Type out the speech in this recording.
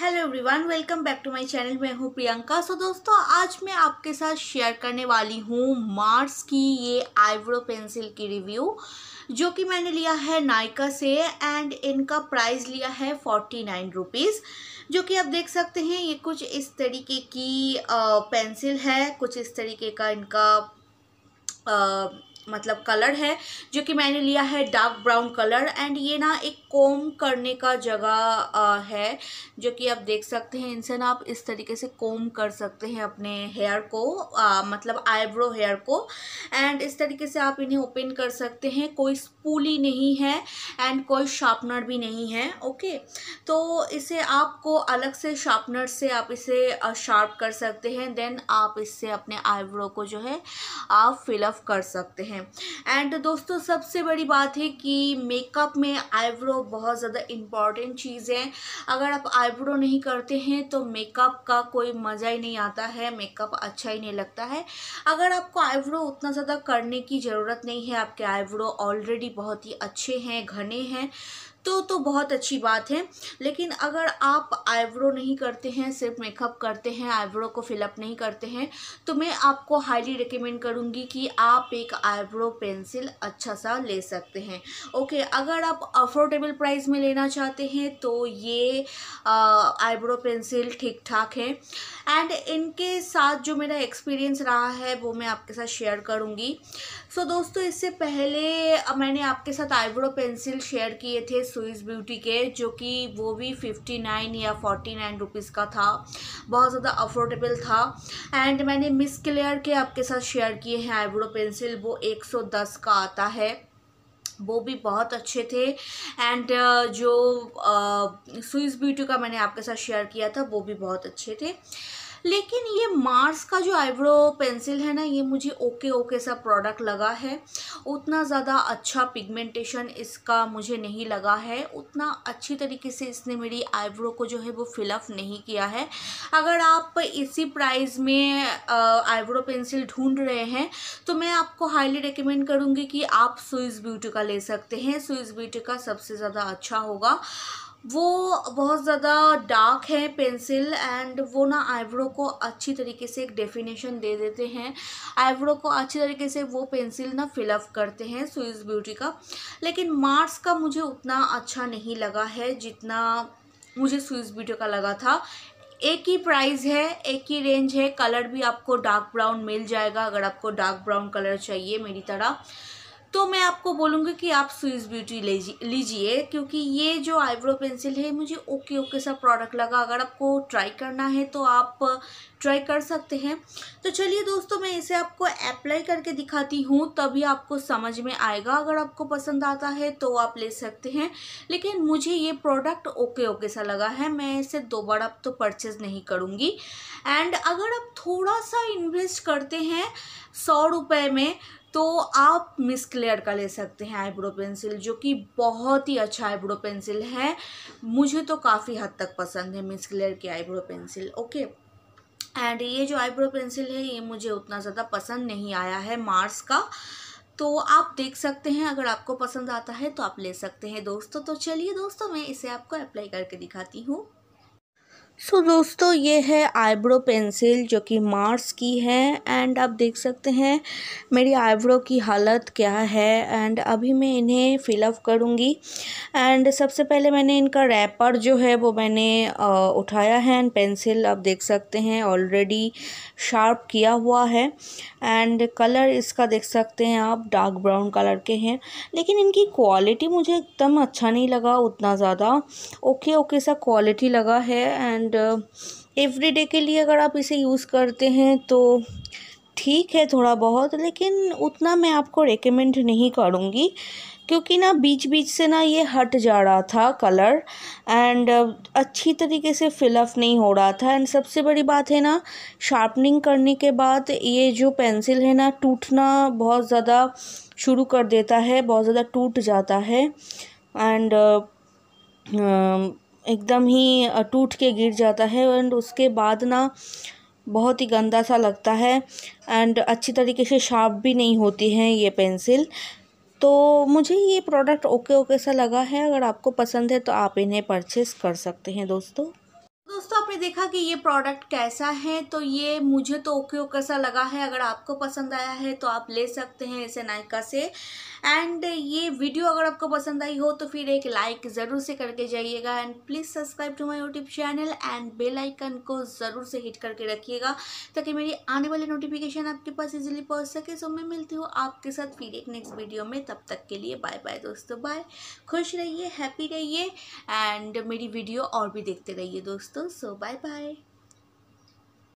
Hello everyone welcome back to my channel मैं हूँ प्रियंका सो दोस्तों आज मैं आपके साथ शेयर करने वाली हूँ मार्स की ये आईब्रो पेंसिल की रिव्यू जो कि मैंने लिया है नायका से एंड इनका प्राइस लिया है फोर्टी नाइन रुपीज़ जो कि आप देख सकते हैं ये कुछ इस तरीके की पेंसिल है कुछ इस तरीके का इनका आ, मतलब कलर है जो कि मैंने लिया है डार्क ब्राउन कलर एंड ये ना एक कोम करने का जगह है जो कि आप देख सकते हैं इनसे ना आप इस तरीके से कोम कर सकते हैं अपने हेयर को आ, मतलब आईब्रो हेयर को एंड इस तरीके से आप इन्हें ओपन कर सकते हैं कोई स्पूली नहीं है एंड कोई शार्पनर भी नहीं है ओके तो इसे आपको अलग से शार्पनर से आप इसे शार्प कर सकते हैं देन आप इससे अपने आईब्रो को जो है आप फिलअप कर सकते हैं हैं एंड दोस्तों सबसे बड़ी बात है कि मेकअप में आईब्रो बहुत ज़्यादा इम्पॉर्टेंट चीज़ है अगर आप आईब्रो नहीं करते हैं तो मेकअप का कोई मज़ा ही नहीं आता है मेकअप अच्छा ही नहीं लगता है अगर आपको आईब्रो उतना ज़्यादा करने की ज़रूरत नहीं है आपके आईब्रो ऑलरेडी बहुत ही अच्छे हैं घने हैं तो तो बहुत अच्छी बात है लेकिन अगर आप आईब्रो नहीं करते हैं सिर्फ मेकअप करते हैं आईब्रो को फिलअप नहीं करते हैं तो मैं आपको हाईली रिकमेंड करूँगी कि आप एक आईब्रो पेंसिल अच्छा सा ले सकते हैं ओके अगर आप अफोर्डेबल प्राइस में लेना चाहते हैं तो ये आईब्रो पेंसिल ठीक ठाक है एंड इनके साथ जो मेरा एक्सपीरियंस रहा है वो मैं आपके साथ शेयर करूँगी सो so, दोस्तों इससे पहले मैंने आपके साथ आईब्रो पेंसिल शेयर किए थे स्विस ब्यूटी के जो कि वो भी फिफ्टी नाइन या फोर्टी नाइन रुपीज़ का था बहुत ज़्यादा अफोर्डेबल था एंड मैंने मिस क्लेयर के आपके साथ शेयर किए हैं आईब्रो पेंसिल वो एक सौ दस का आता है वो भी बहुत अच्छे थे एंड uh, जो स्विस uh, ब्यूटी का मैंने आपके साथ शेयर किया था वो भी बहुत अच्छे थे लेकिन ये मार्स का जो आईब्रो पेंसिल है ना ये मुझे ओके ओके सा प्रोडक्ट लगा है उतना ज़्यादा अच्छा पिगमेंटेशन इसका मुझे नहीं लगा है उतना अच्छी तरीके से इसने मेरी आईब्रो को जो है वो फिलअप नहीं किया है अगर आप इसी प्राइस में आईब्रो पेंसिल ढूंढ रहे हैं तो मैं आपको हाईली रिकमेंड करूँगी कि आप स्विस ब्यूटी का ले सकते हैं स्विस ब्यूटी का सबसे ज़्यादा अच्छा होगा वो बहुत ज़्यादा डार्क है पेंसिल एंड वो ना आईब्रो को अच्छी तरीके से एक डेफिनेशन दे देते हैं आईब्रो को अच्छी तरीके से वो पेंसिल ना फिलअप करते हैं स्विस ब्यूटी का लेकिन मार्स का मुझे उतना अच्छा नहीं लगा है जितना मुझे स्विस ब्यूटी का लगा था एक ही प्राइस है एक ही रेंज है कलर भी आपको डार्क ब्राउन मिल जाएगा अगर आपको डार्क ब्राउन कलर चाहिए मेरी तरह तो मैं आपको बोलूँगी कि आप स्विस ब्यूटी लीजिए क्योंकि ये जो आईब्रो पेंसिल है मुझे ओके ओके सा प्रोडक्ट लगा अगर आपको ट्राई करना है तो आप ट्राई uh, कर सकते हैं तो चलिए दोस्तों मैं इसे आपको अप्लाई करके दिखाती हूँ तभी आपको समझ में आएगा अगर आपको पसंद आता है तो आप ले सकते हैं लेकिन मुझे ये प्रोडक्ट ओके ओके सा लगा है मैं इसे दोबारा अब तो परचेज़ नहीं करूँगी एंड अगर आप थोड़ा सा इन्वेस्ट करते हैं सौ रुपये में तो आप मिस क्लेयर का ले सकते हैं आईब्रो पेंसिल जो कि बहुत ही अच्छा आईब्रो पेंसिल है मुझे तो काफ़ी हद तक पसंद है मिस क्लेयर की आईब्रो पेंसिल ओके एंड ये जो आईब्रो पेंसिल है ये मुझे उतना ज़्यादा पसंद नहीं आया है मार्स का तो आप देख सकते हैं अगर आपको पसंद आता है तो आप ले सकते हैं दोस्तों तो चलिए दोस्तों मैं इसे आपको अप्लाई करके दिखाती हूँ सो so, दोस्तों ये है आईब्रो पेंसिल जो कि मार्स की है एंड आप देख सकते हैं मेरी आईब्रो की हालत क्या है एंड अभी मैं इन्हें फिलअप करूँगी एंड सबसे पहले मैंने इनका रैपर जो है वो मैंने आ, उठाया है एंड पेंसिल आप देख सकते हैं ऑलरेडी शार्प किया हुआ है एंड कलर इसका देख सकते हैं आप डार्क ब्राउन कलर के हैं लेकिन इनकी क्वालिटी मुझे एकदम अच्छा नहीं लगा उतना ज़्यादा ओके ओके सा क्वालिटी लगा है एंड एंड एवरीडे uh, के लिए अगर आप इसे यूज़ करते हैं तो ठीक है थोड़ा बहुत लेकिन उतना मैं आपको रेकमेंड नहीं करूँगी क्योंकि ना बीच बीच से ना ये हट जा रहा था कलर एंड uh, अच्छी तरीके से फिलअप नहीं हो रहा था एंड सबसे बड़ी बात है ना शार्पनिंग करने के बाद ये जो पेंसिल है ना टूटना बहुत ज़्यादा शुरू कर देता है बहुत ज़्यादा टूट जाता है एंड एकदम ही टूट के गिर जाता है एंड उसके बाद ना बहुत ही गंदा सा लगता है एंड अच्छी तरीके से शार्प भी नहीं होती है ये पेंसिल तो मुझे ये प्रोडक्ट ओके ओके सा लगा है अगर आपको पसंद है तो आप इन्हें परचेस कर सकते हैं दोस्तों दोस्तों आपने देखा कि ये प्रोडक्ट कैसा है तो ये मुझे तो ओके ओके सा लगा है अगर आपको पसंद आया है तो आप ले सकते हैं इसे नायका से एंड ये वीडियो अगर आपको पसंद आई हो तो फिर एक लाइक ज़रूर से करके जाइएगा and please subscribe to my YouTube channel and bell icon को ज़रूर से हिट करके रखिएगा ताकि मेरी आने वाली नोटिफिकेशन आपके पास ईजिली पहुँच सके सो मैं मिलती हूँ आपके साथ फिर एक नेक्स्ट वीडियो में तब तक के लिए बाय बाय दोस्तों बाय खुश रहिए हैप्पी रहिए एंड मेरी वीडियो और भी देखते रहिए दोस्तों So, bye bye.